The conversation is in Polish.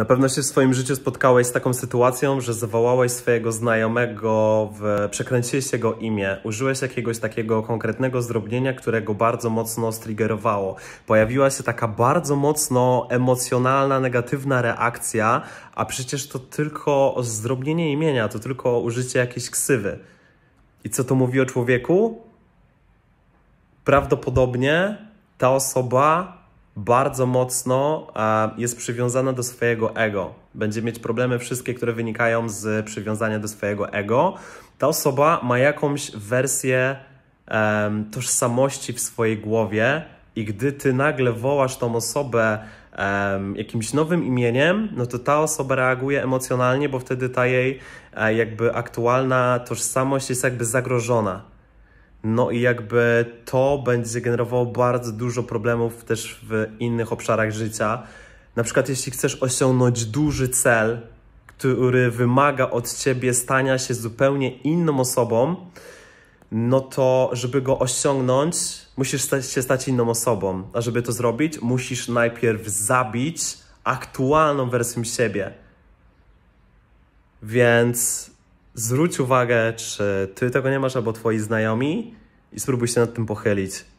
Na pewno się w swoim życiu spotkałeś z taką sytuacją, że zawołałeś swojego znajomego, w, przekręciłeś jego imię, użyłeś jakiegoś takiego konkretnego zdrobnienia, które go bardzo mocno striggerowało. Pojawiła się taka bardzo mocno emocjonalna, negatywna reakcja, a przecież to tylko zdrobnienie imienia, to tylko użycie jakiejś ksywy. I co to mówi o człowieku? Prawdopodobnie ta osoba bardzo mocno jest przywiązana do swojego ego. Będzie mieć problemy wszystkie, które wynikają z przywiązania do swojego ego. Ta osoba ma jakąś wersję um, tożsamości w swojej głowie, i gdy ty nagle wołasz tą osobę um, jakimś nowym imieniem, no to ta osoba reaguje emocjonalnie, bo wtedy ta jej e, jakby aktualna tożsamość jest jakby zagrożona. No i jakby to będzie generowało bardzo dużo problemów też w innych obszarach życia. Na przykład, jeśli chcesz osiągnąć duży cel, który wymaga od ciebie stania się zupełnie inną osobą, no to żeby go osiągnąć, musisz stać, się stać inną osobą. A żeby to zrobić, musisz najpierw zabić aktualną wersję siebie. Więc zwróć uwagę, czy ty tego nie masz, albo twoi znajomi i spróbuj się nad tym pochylić.